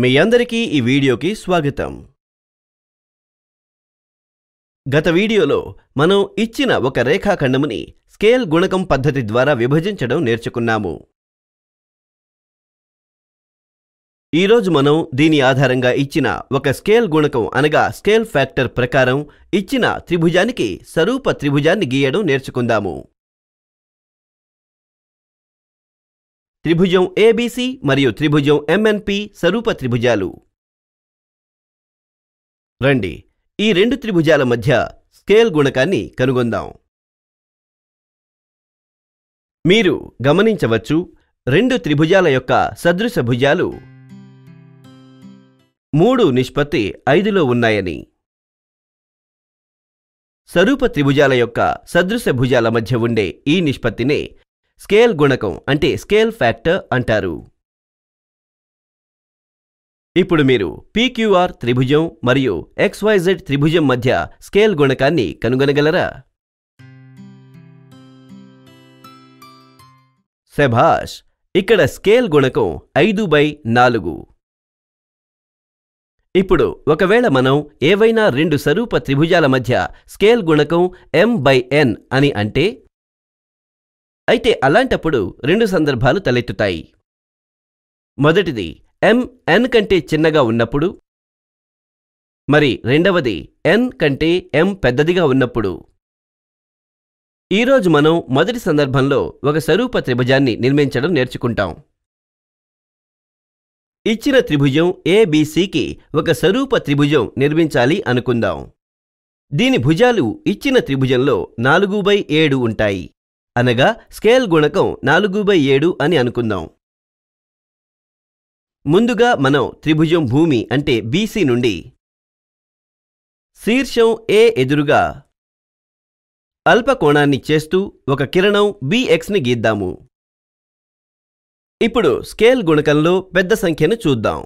మీ అందరికీ ఈ వీడియోకి స్వాగతం గత వీడియోలో మనం ఇచ్చిన ఒక రేఖాఖండముని స్కేల్ గుణకం పద్ధతి ద్వారా విభజించడం నేర్చుకున్నాము ఈరోజు మనం దీని ఆధారంగా ఇచ్చిన ఒక స్కేల్ గుణకం అనగా స్కేల్ ఫ్యాక్టర్ ప్రకారం ఇచ్చిన త్రిభుజానికి సరూప త్రిభుజాన్ని గీయడం నేర్చుకుందాము త్రిభుజం ఏబీసీ మరియు త్రిభుజం ఎంఎన్పి స్వరూప త్రిభుజాలు రండి ఈ రెండు త్రిభుజాల మధ్య స్కేల్ గుణకాన్ని కనుగొందాం మీరు గమనించవచ్చు రెండు త్రిభుజాల యొక్క సదృశ భుజాలు మూడు నిష్పత్తి ఐదులో ఉన్నాయని సరూప త్రిభుజాల యొక్క సదృశ భుజాల మధ్య ఉండే ఈ నిష్పత్తినే స్కేల్ గుణకం అంటే స్కేల్ ఫ్యాక్టర్ అంటారు ఇప్పుడు మీరు పీక్యూఆర్ త్రిభుజం మరియు ఎక్స్వైజెడ్ త్రిభుజం మధ్య స్కేల్ గుణకాన్ని కనుగొనగలరా శభాష్ ఇక్కడ స్కేల్ గుణకం ఐదు బై నాలుగు ఇప్పుడు ఒకవేళ మనం ఏవైనా రెండు సరూప త్రిభుజాల మధ్య స్కేల్ గుణకం ఎం బై ఎన్ అని అంటే అయితే అలాంటప్పుడు రెండు సందర్భాలు తలెత్తుతాయి మొదటిది ఎం ఎన్ కంటే చిన్నగా ఉన్నప్పుడు మరి రెండవది ఎన్ కంటే ఎం పెద్దదిగా ఉన్నప్పుడు ఈరోజు మనం మొదటి సందర్భంలో ఒక స్వరూప త్రిభుజాన్ని నిర్మించడం నేర్చుకుంటాం ఇచ్చిన త్రిభుజం ఏబీసీకి ఒక స్వరూప త్రిభుజం నిర్మించాలి అనుకుందాం దీని భుజాలు ఇచ్చిన త్రిభుజంలో నాలుగు బై ఏడు ఉంటాయి అనగా స్కేల్ గుణకం నాలుగు బై ఏడు అని అనుకుందాం ముందుగా మనం త్రిభుజం భూమి అంటే బీసీ నుండి శీర్షం ఏ ఎదురుగా అల్పకోణాన్ని చేస్తూ ఒక కిరణం బిఎక్స్ని గీద్దాము ఇప్పుడు స్కేల్ గుణకంలో పెద్ద సంఖ్యను చూద్దాం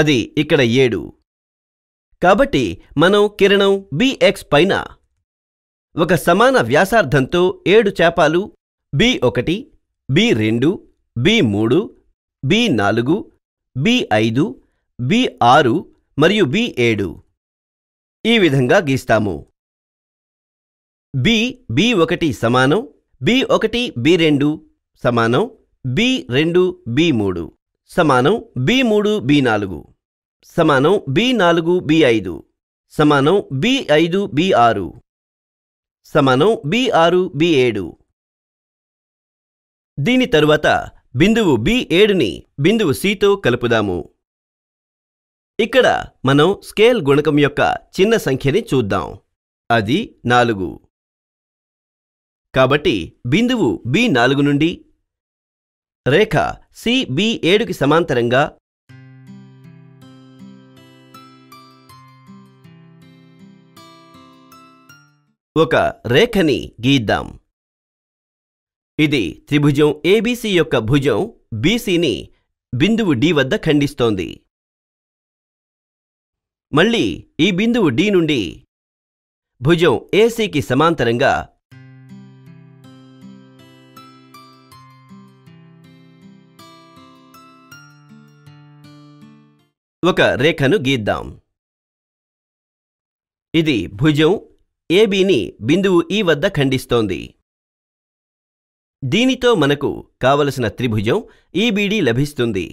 అది ఇక్కడ ఏడు కాబట్టి మనం కిరణం బిఎక్స్ పైన ఒక సమాన వ్యాసార్థంతో ఏడు చేపాలు బి ఒకటి బి రెండు బి మూడు బి నాలుగు బి ఐదు బి ఆరు మరియు బి ఏడు ఈ విధంగా గీస్తాము బి బి ఒకటి సమానం బి ఒకటి బి రెండు సమానం బి రెండు బి మూడు సమానం బి మూడు బి నాలుగు సమానం బి నాలుగు బి ఐదు సమానం బి ఐదు బి ఆరు సమానం బి ఆరు బి ఏడు దీని తరువాత బిందువు బి ఏడుని బిందువు సితో కలుపుదాము ఇక్కడ మనం స్కేల్ గుణకం యొక్క చిన్న సంఖ్యని చూద్దాం అది నాలుగు కాబట్టి బిందువు బి నాలుగు నుండి రేఖ సి బి ఏడుకి సమాంతరంగా ఒక రేఖని గీద్దాం ఇది త్రిభుజం ఏబీసీ యొక్క భుజం బీసీని బిందువు డి వద్ద ఖండిస్తోంది మళ్ళీ ఈ బిందువు డి నుండి భుజం ఏసీకి సమాంతరంగా ఒక రేఖను గీద్దాం ఇది భుజం ఏబీని బిందువు ఈ వద్ద ఖండిస్తోంది దీనితో మనకు కావలసిన త్రిభుజం ఈబీడీ లభిస్తుంది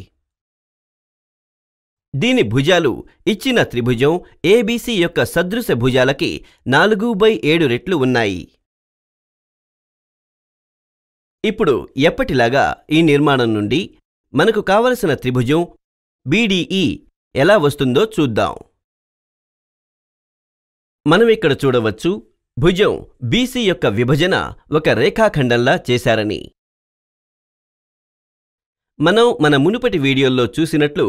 దీని భుజాలు ఇచ్చిన త్రిభుజం ఏబీసీ యొక్క సదృశ భుజాలకి నాలుగు బై ఏడు రెట్లు ఉన్నాయి ఇప్పుడు ఎప్పటిలాగా ఈ నిర్మాణం నుండి మనకు కావలసిన త్రిభుజం బీడీఈ ఎలా వస్తుందో చూద్దాం మనం ఇక్కడ చూడవచ్చు భుజం బీసీ యొక్క విభజన ఒక రేఖాఖండంలా చేశారని మనం మన మునుపటి వీడియోల్లో చూసినట్లు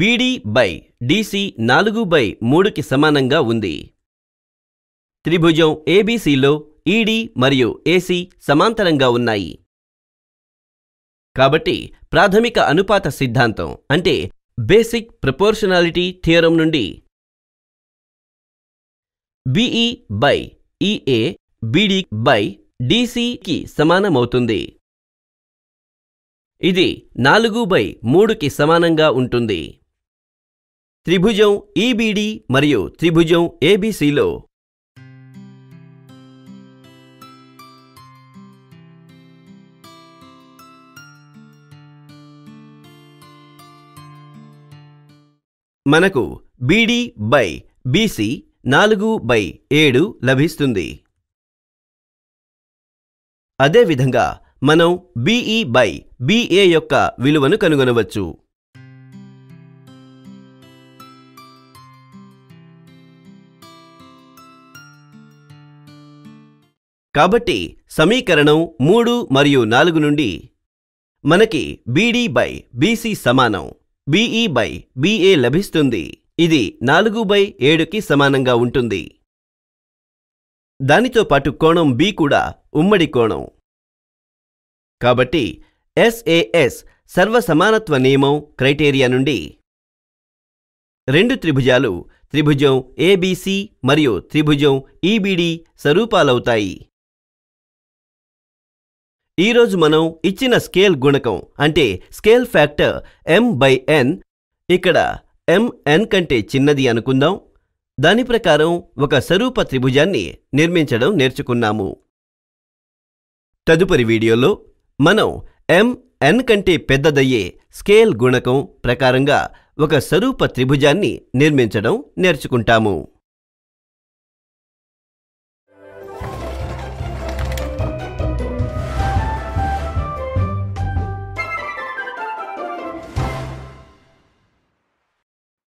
బీడీ బై డీసీ నాలుగు బై మూడుకి సమానంగా ఉంది త్రిభుజం ఏబీసీలో ఈడీ e మరియు ఏసీ సమాంతరంగా ఉన్నాయి కాబట్టి ప్రాథమిక అనుపాత సిద్ధాంతం అంటే బేసిక్ ప్రపోర్షనాలిటీ థియరం నుండి BE by EA BD by డిసికి సమానమవుతుంది ఇది నాలుగు బై మూడుకి సమానంగా ఉంటుంది త్రిభుజం ఈబిడి మరియు త్రిభుజం ఏబిసిలో మనకు బిడి బై బీసీ నాలుగు బై ఏడు లభిస్తుంది అదేవిధంగా మనం బీఈ బై బిఏ యొక్క విలువను కనుగొనవచ్చు కాబట్టి సమీకరణం మూడు మరియు నాలుగు నుండి మనకి బీడీ బై బీసీ సమానం బీఈ బై బిఏ లభిస్తుంది ఇది నాలుగు బై ఏడుకి సమానంగా ఉంటుంది దానితో పాటు కోణం బి కూడా ఉమ్మడి కోణం కాబట్టి ఎస్ఏఎస్ సర్వసమానత్వ నియమం క్రైటేరియా నుండి రెండు త్రిభుజాలు త్రిభుజం ఏబిసి మరియు త్రిభుజం ఈబిడి e స్వరూపాలవుతాయి ఈరోజు మనం ఇచ్చిన స్కేల్ గుణకం అంటే scale factor M by N ఇక్కడ ఎంఎన్ కంటే చిన్నది అనుకుందాం దాని ప్రకారం ఒక సరూప త్రిభుజాన్ని నిర్మించడం నేర్చుకున్నాము తదుపరి వీడియోలో మనం ఎంఎన్ కంటే పెద్దదయ్యే స్కేల్ గుణకం ప్రకారంగా ఒక సరూప త్రిభుజాన్ని నిర్మించడం నేర్చుకుంటాము